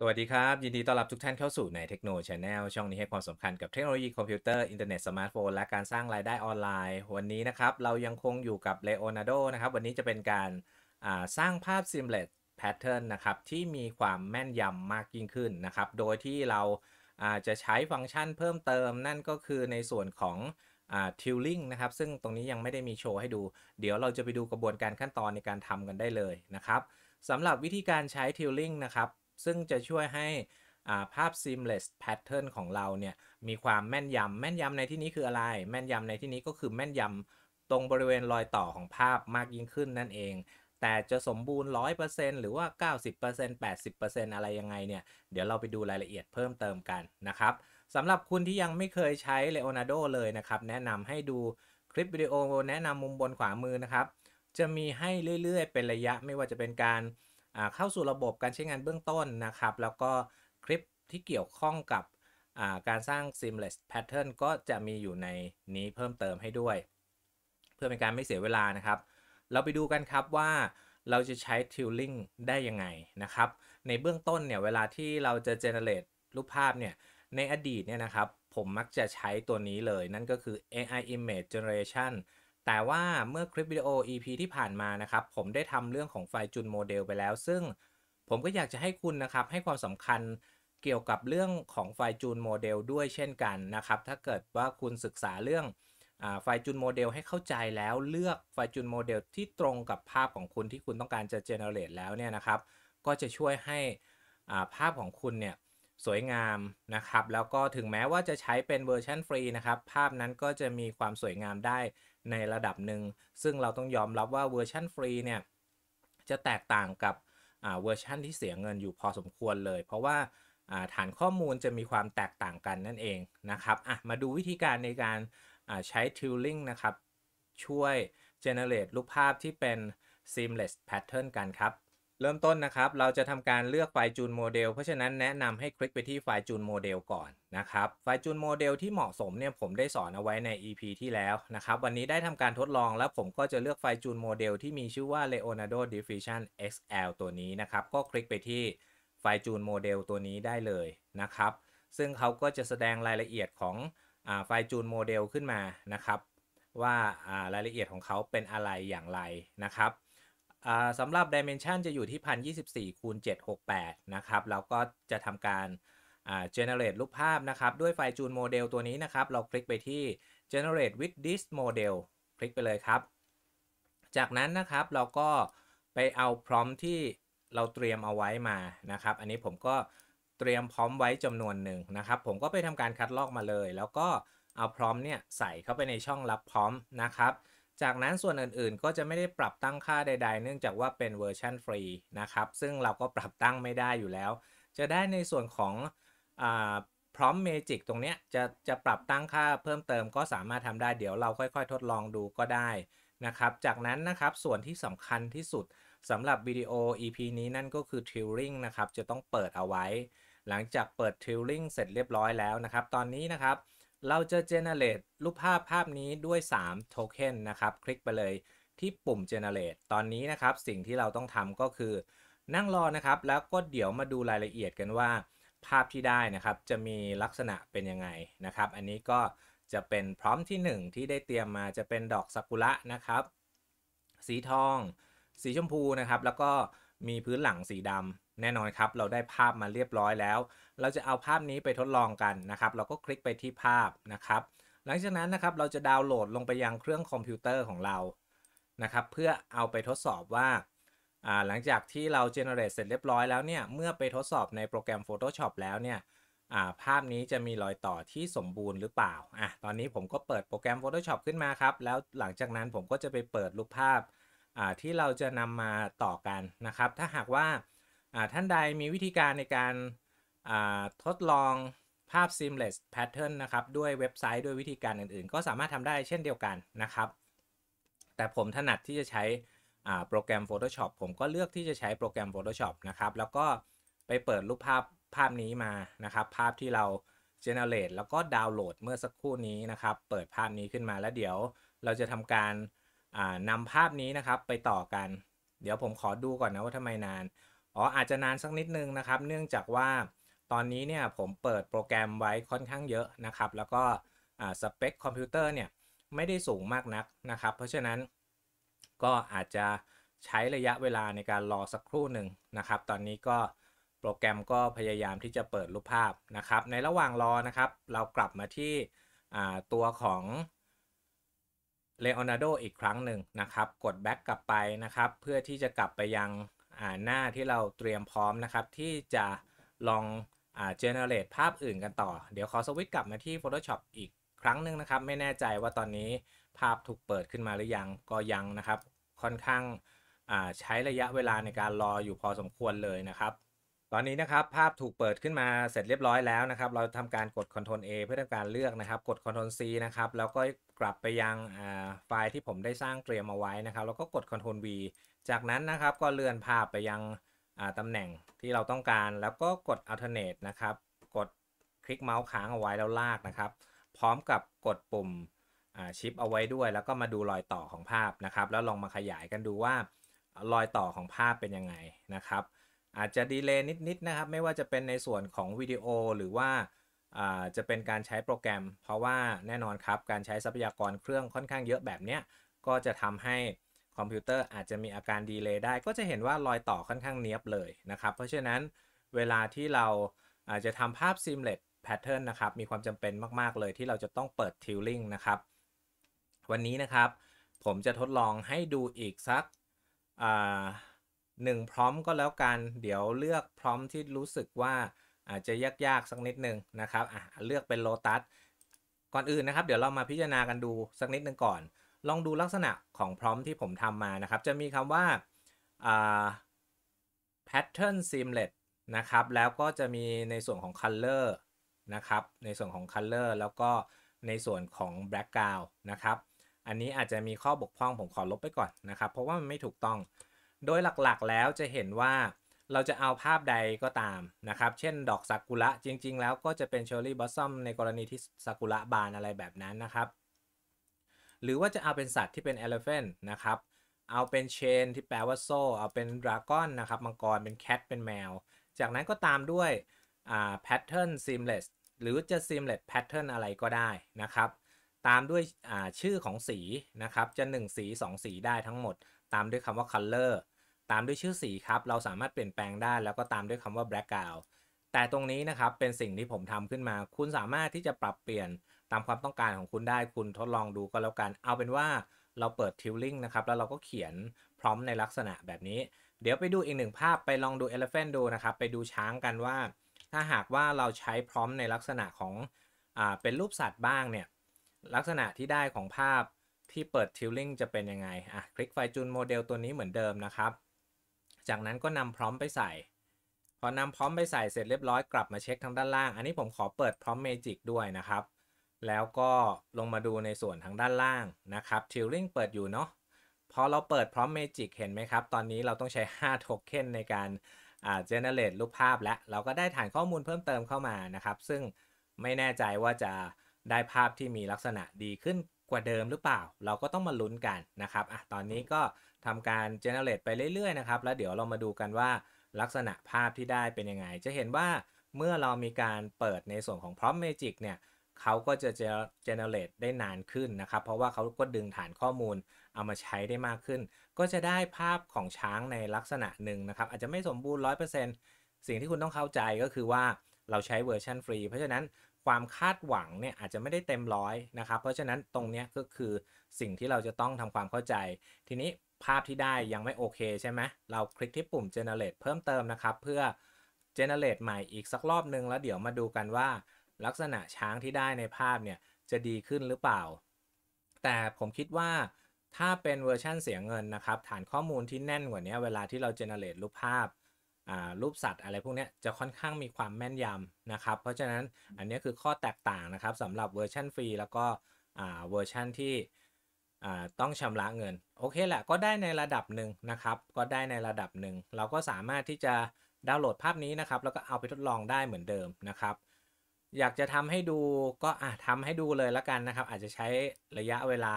สวัสดีครับ ยินดีต้อนรับทุกท่านเข้าสู่ในเทคโนโลยีแนลช่องนี้ให้ความสำคัญกับเทคโนโลยีคอมพิวเตอร์ อินเทอร์เน็ต สมาร์ทโฟน และการสร้างรายได้ออนไลน์ วันนี้นะครับ เรายังคงอยู่กับเลโอนาร์โดนะครับ วันนี้จะเป็นการสร้างภาพซิมเลตแพทเทิร์นนะครับที่มีความแม่นยำมากยิ่งขึ้นนะครับ โดยที่เราจะใช้ฟังก์ชันเพิ่มเติม นั่นก็คือในส่วนของทิวลิงนะครับ ซึ่งตรงนี้ยังไม่ได้มีโชว์ให้ดู เดี๋ยวเราจะไปดูกระบวนการขั้นตอนในการทำกันได้เลยนะครับสำหรับวิธีการใช้ทิวลิงนะครับซึ่งจะช่วยให้ภาพ seamless pattern ของเราเนี่ยมีความแม่นยำ แม่นยำในที่นี้คืออะไร แม่นยำในที่นี้ก็คือแม่นยำ ตรงบริเวณรอยต่อของภาพมากยิ่งขึ้นนั่นเอง แต่จะสมบูรณ์ 100%หรือว่า 90% 80%อะไรยังไงเนี่ยเดี๋ยวเราไปดูรายละเอียดเพิ่มเติมกันนะครับสำหรับคุณที่ยังไม่เคยใช้เลโอนาร์โดเลยนะครับ แนะนำให้ดูคลิปวิดีโอแนะนำมุมบนขวามือนะครับ จะมีให้เรื่อยๆ เป็นระยะไม่ว่าจะเป็นการเข้าสู่ระบบการใช้งานเบื้องต้นนะครับ แล้วก็คลิปที่เกี่ยวข้องกับการสร้าง seamless pattern ก็จะมีอยู่ในนี้เพิ่มเติมให้ด้วย เพื่อเป็นการไม่เสียเวลานะครับ เราไปดูกันครับว่าเราจะใช้ tiling ได้ยังไงนะครับ ในเบื้องต้นเนี่ยเวลาที่เราจะ generate รูปภาพเนี่ยในอดีตเนี่ยนะครับผมมักจะใช้ตัวนี้เลย นั่นก็คือ AI image generation แต่ว่าเมื่อคลิปวิดีโอ EP ที่ผ่านมานะครับผมได้ทำเรื่องของไฟจุนโมเดลไปแล้วซึ่งผมก็อยากจะให้คุณนะครับให้ความสำคัญเกี่ยวกับเรื่องของไฟจูนโมเดลด้วยเช่นกันนะครับถ้าเกิดว่าคุณศึกษาเรื่องไฟจูนโมเดลให้เข้าใจแล้วเลือกไฟจูนโมเดลที่ตรงกับภาพของคุณที่คุณต้องการจะเจเนเรตแล้วเนี่ยนะครับก็จะช่วยให้ภาพของคุณเนี่ยสวยงามนะครับ แล้วก็ถึงแม้ว่าจะใช้เป็นเวอร์ชันฟรีนะครับ ภาพนั้นก็จะมีความสวยงามได้ในระดับหนึ่ง ซึ่งเราต้องยอมรับว่าเวอร์ชันฟรีเนี่ยจะแตกต่างกับเวอร์ชันที่เสียเงินอยู่พอสมควรเลย เพราะว่าฐานข้อมูลจะมีความแตกต่างกันนั่นเองนะครับมาดูวิธีการในการใช้ t ิ l ลิงนะครับ ช่วย generate รูปภาพที่เป็น seamless pattern กันครับเริ่มต้นนะครับเราจะทำการเลือกไฟจูนโมเดลเพราะฉะนั้น แนะนำให้คลิกไปที่ไฟจูนโมเดลก่อนนะครับไฟจูนโมเดลที่เหมาะสมเนี่ยผมได้สอนเอาไว้ใน EP ที่แล้วนะครับวันนี้ได้ทำการทดลองแล้วผมก็จะเลือกไฟจูนโมเดลที่มีชื่อว่า Leonardo Diffusion XL ตัวนี้นะครับก็คลิกไปที่ไฟจูนโมเดลตัวนี้ได้เลยนะครับซึ่งเขาก็จะแสดงรายละเอียดของอไฟจูนโมเดลขึ้นมานะครับ ว่ารายละเอียดของเขาเป็นอะไรอย่างไรนะครับสำหรับ Dimension จะอยู่ที่พันยี่สิบสี่คูณเจ็ดหกแปดนะครับแล้วก็จะทำการ generate รูปภาพนะครับ ด้วยไฟจูนโมเดลตัวนี้นะครับ เราคลิกไปที่ generate with this model คลิกไปเลยครับ จากนั้นนะครับเราก็ไปเอาพร้อมที่เราเตรียมเอาไว้มานะครับ อันนี้ผมก็เตรียมพร้อมไว้จำนวนหนึ่งนะครับ ผมก็ไปทำการคัดลอกมาเลย แล้วก็เอาพร้อมเนี่ยใส่เข้าไปในช่องรับพร้อมนะครับจากนั้นส่วนอื่นๆ ก็จะไม่ได้ปรับตั้งค่าใด ๆ เนื่องจากว่าเป็นเวอร์ชันฟรีนะครับซึ่งเราก็ปรับตั้งไม่ได้อยู่แล้ว จะได้ในส่วนของพร้อมเมจิกตรงนี้จะจะปรับตั้งค่าเพิ่มเติมก็สามารถทำได้เดี๋ยวเราค่อย ๆทดลองดูก็ได้นะครับ จากนั้นนะครับส่วนที่สำคัญที่สุดสำหรับวิดีโอ EP นี้นั่นก็คือ t i l l i n g นะครับจะต้องเปิดเอาไว้ หลังจากเปิด t i l l i n g เสร็จเรียบร้อยแล้วนะครับ ตอนนี้นะครับเราจะ generate รูปภาพภาพนี้ด้วย3 token นะครับคลิกไปเลยที่ปุ่ม generate ตอนนี้นะครับ สิ่งที่เราต้องทำก็คือ นั่งรอนะครับแล้วก็เดี๋ยวมาดูรายละเอียดกันว่า ภาพที่ได้นะครับจะมีลักษณะเป็นยังไงนะครับอันนี้ก็จะเป็นพร้อมที่ 1 ที่ได้เตรียมมาจะเป็นดอกซากุระนะครับสีทอง สีชมพูนะครับแล้วก็มีพื้นหลังสีดำแน่นอนครับ เราได้ภาพมาเรียบร้อยแล้ว เราจะเอาภาพนี้ไปทดลองกันนะครับ เราก็คลิกไปที่ภาพนะครับ หลังจากนั้นนะครับ เราจะดาวน์โหลดลงไปยังเครื่องคอมพิวเตอร์ของเรา นะครับ เพื่อเอาไปทดสอบว่า หลังจากที่เราเจเนเรตเสร็จเรียบร้อยแล้วเนี่ย เมื่อไปทดสอบในโปรแกรม Photoshop แล้วเนี่ยภาพนี้จะมีรอยต่อที่สมบูรณ์หรือเปล่าอ่ะตอนนี้ผมก็เปิดโปรแกรม Photoshop ขึ้นมาครับ แล้วหลังจากนั้นผมก็จะไปเปิดรูปภาพที่เราจะนำมาต่อกันนะครับ ถ้าหากว่าท่านใดมีวิธีการในการทดลองภาพ seamless pattern นะครับ ด้วยเว็บไซต์ด้วยวิธีการอื่นๆ ก็สามารถทำได้เช่นเดียวกันนะครับ แต่ผมถนัดที่จะใช้โปรแกรม Photoshop ผมก็เลือกที่จะใช้โปรแกรม Photoshop นะครับแล้วก็ไปเปิดรูปภาพภาพนี้มานะครับ ภาพที่เรา generate แล้วก็ดาวน์โหลด เมื่อสักครู่นี้นะครับ เปิดภาพนี้ขึ้นมาแล้วเดี๋ยวเราจะทำการนำภาพนี้นะครับไปต่อกัน เดี๋ยวผมขอดูก่อนนะว่าทำไมนานอ๋ออาจจะนานสักนิดนึงนะครับ เนื่องจากว่าตอนนี้เนี่ยผมเปิดโปรแกรมไว้ค่อนข้างเยอะนะครับ แล้วก็สเปคคอมพิวเตอร์เนี่ยไม่ได้สูงมากนักนะครับ เพราะฉะนั้นก็อาจจะใช้ระยะเวลาในการรอสักครู่หนึ่งนะครับ ตอนนี้ก็โปรแกรมก็พยายามที่จะเปิดรูปภาพนะครับ ในระหว่างรอนะครับ เรากลับมาที่ตัวของเลโอนาร์โดอีกครั้งหนึ่งนะครับ กดแบ็กกลับไปนะครับ เพื่อที่จะกลับไปยังหน้าที่เราเตรียมพร้อมนะครับที่จะลองอา generate ภาพอื่นกันต่อ เดี๋ยวขอสวิตช์กลับมาที่ Photoshop อีกครั้งหนึ่งนะครับ ไม่แน่ใจว่าตอนนี้ภาพถูกเปิดขึ้นมาหรือยัง ก็ยังนะครับ ค่อนข้างใช้ระยะเวลาในการรออยู่พอสมควรเลยนะครับตอนนี้นะครับภาพถูกเปิดขึ้นมาเสร็จเรียบร้อยแล้วนะครับ เราทำการกด Ctrl A เพื่อทำการเลือกนะครับ กด Ctrl C นะครับแล้วก็กลับไปยังไฟล์ที่ผมได้สร้างเตรียมเอาไว้นะครับ แล้วก็กด Ctrl V จากนั้นนะครับก็เลื่อนภาพไปยังตำแหน่งที่เราต้องการ แล้วก็กด Alternate นะครับกดคลิกเมาส์ค้างเอาไว้แล้วลากนะครับ พร้อมกับกดปุ่มชิปเอาไว้ด้วยแล้วก็มาดูรอยต่อของภาพนะครับ แล้วลองมาขยายกันดูว่ารอยต่อของภาพเป็นยังไงนะครับอาจจะดีเลย์นิด ๆ นะครับไม่ว่าจะเป็นในส่วนของวิดีโอหรือว่าจะเป็นการใช้โปรแกรม เพราะว่าแน่นอนครับ การใช้ทรัพยากรเครื่องค่อนข้างเยอะแบบนี้ก็จะทำให้คอมพิวเตอร์อาจจะมีอาการดีเลย์ได้ก็จะเห็นว่ารอยต่อค่อนข้างเนียบเลยนะครับ เพราะฉะนั้นเวลาที่เราอาจจะทำภาพซิมเลตแพทเทิร์นนะครับ มีความจำเป็นมาก ๆเลยที่เราจะต้องเปิดทิลลิงนะครับวันนี้นะครับ ผมจะทดลองให้ดูอีกสักหนึ่งพร้อมก็แล้วกัน เดี๋ยวเลือกพร้อมที่รู้สึกว่าอาจจะยากๆสักนิดหนึ่งนะครับอ่ะเลือกเป็นโลตัสก่อนอื่นนะครับเดี๋ยวเรามาพิจารณากันดูสักนิดหนึ่งก่อน ลองดูลักษณะของพร้อมที่ผมทำมานะครับจะมีคำว่า pattern seamless นะครับแล้วก็จะมีในส่วนของ color นะครับในส่วนของ color แล้วก็ในส่วนของ background นะครับอันนี้อาจจะมีข้อบกพร่องผมขอลบไปก่อนนะครับ เพราะว่ามันไม่ถูกต้องโดยหลักๆ แล้วจะเห็นว่าเราจะเอาภาพใดก็ตามนะครับ เช่นดอกซากุระ จริงๆแล้วก็จะเป็นเชอร์รี่บอสซอมในกรณีที่ซากุระบานอะไรแบบนั้นนะครับ หรือว่าจะเอาเป็นสัตว์ที่เป็นเอลเฟนนะครับ เอาเป็นเชนที่แปลว่าโซ่ เอาเป็นดราก้อนนะครับมังกร เป็นแคทเป็นแมว จากนั้นก็ตามด้วยแพทเทิร์นซิมเลสหรือจะซิมเลสแพทเทิร์นอะไรก็ได้นะครับ ตามด้วยชื่อของสีนะครับ จะ 1 สี 2 สีได้ทั้งหมด ตามด้วยคำว่า color ตามด้วยชื่อสีครับ เราสามารถเปลี่ยนแปลงได้ แล้วก็ตามด้วยคำว่า background แต่ตรงนี้นะครับ เป็นสิ่งที่ผมทำขึ้นมา คุณสามารถที่จะปรับเปลี่ยนตามความต้องการของคุณได้ คุณทดลองดูก็แล้วกัน เอาเป็นว่าเราเปิดทิวลิงนะครับ แล้วเราก็เขียนพร้อมในลักษณะแบบนี้ เดี๋ยวไปดูอีกหนึ่งภาพไปลองดู Elephant ดูนะครับ ไปดูช้างกันว่า ถ้าหากว่าเราใช้พร้อมในลักษณะของอ่าเป็นรูปสัตว์บ้างเนี่ย ลักษณะที่ได้ของภาพที่เปิดทิวลิงจะเป็นยังไง อ่ะ คลิกไฟจูนโมเดลตัวนี้เหมือนเดิมนะครับจากนั้นก็นำพร้อมไปใส่ พอนำพร้อมไปใส่เสร็จเรียบร้อยกลับมาเช็คทางด้านล่าง อันนี้ผมขอเปิดพร้อมเมจิกด้วยนะครับ แล้วก็ลงมาดูในส่วนทางด้านล่างนะครับทิลลิงเปิดอยู่เนาะ พอเราเปิดพร้อมเมจิกเห็นไหมครับ ตอนนี้เราต้องใช้ 5โทเค็นในการเจเนเรตรูปภาพและ เราก็ได้ฐานข้อมูลเพิ่มเติมเข้ามานะครับ ซึ่งไม่แน่ใจว่าจะได้ภาพที่มีลักษณะดีขึ้นกว่าเดิมหรือเปล่า เราก็ต้องมาลุ้นกันนะครับอ่ะตอนนี้ก็ทำการ generate ไปเรื่อย ๆ นะครับ แล้วเดี๋ยวเรามาดูกันว่าลักษณะภาพที่ได้เป็นยังไง จะเห็นว่าเมื่อเรามีการเปิดในส่วนของ prompt magic เนี่ยเขาก็จะ generate ได้นานขึ้นนะครับ เพราะว่าเขาก็ดึงฐานข้อมูลเอามาใช้ได้มากขึ้น ก็จะได้ภาพของช้างในลักษณะหนึ่งนะครับ อาจจะไม่สมบูรณ์ 100%สิ่งที่คุณต้องเข้าใจก็คือว่าเราใช้เวอร์ชันฟรี เพราะฉะนั้นความคาดหวังเนี่ยอาจจะไม่ได้เต็มร้อยนะครับ เพราะฉะนั้นตรงนี้ก็คือสิ่งที่เราจะต้องทำความเข้าใจ ทีนี้ภาพที่ได้ยังไม่โอเคใช่ไหม เราคลิกที่ปุ่ม generate เพิ่มเติมนะครับ เพื่อ generate ใหม่อีกสักรอบนึง แล้วเดี๋ยวมาดูกันว่า ลักษณะช้างที่ได้ในภาพเนี่ยจะดีขึ้นหรือเปล่า แต่ผมคิดว่าถ้าเป็นเวอร์ชั่นเสียเงินนะครับฐานข้อมูลที่แน่นกว่านี้เวลาที่เรา generate รูปภาพ รูปสัตว์อะไรพวกนี้จะค่อนข้างมีความแม่นยำนะครับ เพราะฉะนั้นอันนี้คือข้อแตกต่างนะครับสำหรับเวอร์ชันฟรี แล้วก็เวอร์ชันที่ต้องชำระเงิน โอเคแหละก็ได้ในระดับหนึ่งนะครับ ก็ได้ในระดับหนึ่งเราก็สามารถที่จะดาวน์โหลดภาพนี้นะครับ แล้วก็เอาไปทดลองได้เหมือนเดิมนะครับ อยากจะทำให้ดูก็อ่ะทำให้ดูเลยละกันนะครับ อาจจะใช้ระยะเวลา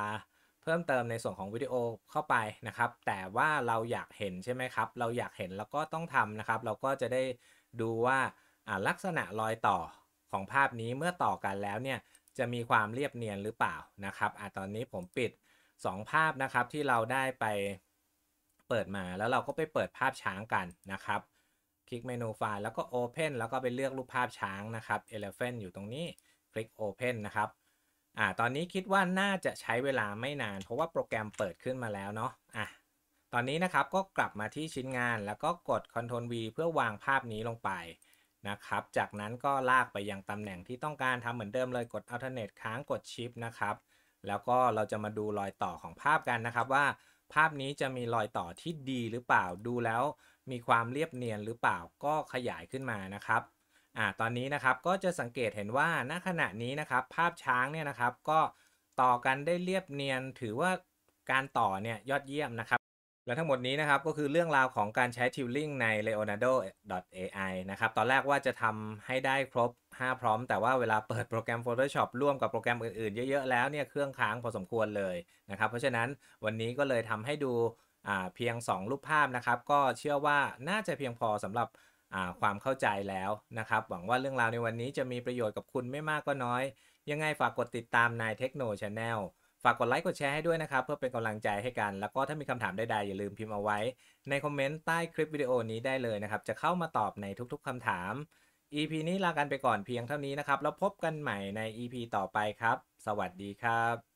เพิ่มเติมในส่วนของวิดีโอเข้าไปนะครับ แต่ว่าเราอยากเห็นใช่ไหมครับ เราอยากเห็นแล้วก็ต้องทำนะครับ เราก็จะได้ดูว่าลักษณะรอยต่อของภาพนี้เมื่อต่อกันแล้วเนี่ยจะมีความเรียบเนียนหรือเปล่านะครับอ่ะตอนนี้ผมปิดสองภาพนะครับที่เราได้ไปเปิดมาแล้วเราก็ไปเปิดภาพช้างกันนะครับ คลิกเมนูไฟล์แล้วก็ Open แล้วก็ไปเลือกรูปภาพช้างนะครับ Elephant อยู่ตรงนี้คลิก Open นะครับอ่าตอนนี้คิดว่าน่าจะใช้เวลาไม่นาน เพราะว่าโปรแกรมเปิดขึ้นมาแล้วเนาะอ่ะตอนนี้นะครับก็กลับมาที่ชิ้นงาน แล้วก็กด Ctrl V เพื่อวางภาพนี้ลงไปนะครับ จากนั้นก็ลากไปยังตำแหน่งที่ต้องการทำเหมือนเดิมเลยกด Alternate ค้างกด Shift นะครับแล้วก็เราจะมาดูรอยต่อของภาพกันนะครับ ว่าภาพนี้จะมีรอยต่อที่ดีหรือเปล่าดูแล้ว มีความเรียบเนียนหรือเปล่าก็ขยายขึ้นมานะครับอ่าตอนนี้นะครับก็จะสังเกตเห็นว่าณขณะนี้นะครับ ภาพช้างเนี่ยนะครับก็ต่อกันได้เรียบเนียน ถือว่าการต่อเนี่ยยอดเยี่ยมนะครับและทั้งหมดนี้นะครับก็คือเรื่องราวของการใช้ทิวลิงใน leonardo.ai นะครับตอนแรกว่าจะทำให้ได้ครบ 5 พร้อม แต่ว่าเวลาเปิดโปรแกรม Photoshop ร่วมกับโปรแกรมอื่นๆ เยอะๆแล้วเนี่ยเครื่องค้างพอสมควรเลยนะครับเพราะฉะนั้นวันนี้ก็เลยทำให้ดูเพียง 2 รูปภาพนะครับก็เชื่อว่าน่าจะเพียงพอสำหรับความเข้าใจแล้วนะครับหวังว่าเรื่องราวในวันนี้จะมีประโยชน์กับคุณไม่มากก็น้อยยังไงฝากกดติดตามนายเทคโนชาแนลฝากกดไลค์กดแชร์ให้ด้วยนะครับ เพื่อเป็นกำลังใจให้กัน แล้วก็ถ้ามีคำถามใดๆอย่าลืมพิมพ์เอาไว้ ในคอมเมนต์ใต้คลิปวิดีโอนี้ได้เลยนะครับ จะเข้ามาตอบในทุก ๆ คำถาม EP นี้ลากันไปก่อนเพียงเท่านี้นะครับ แล้วพบกันใหม่ใน EP ต่อไปครับ สวัสดีครับ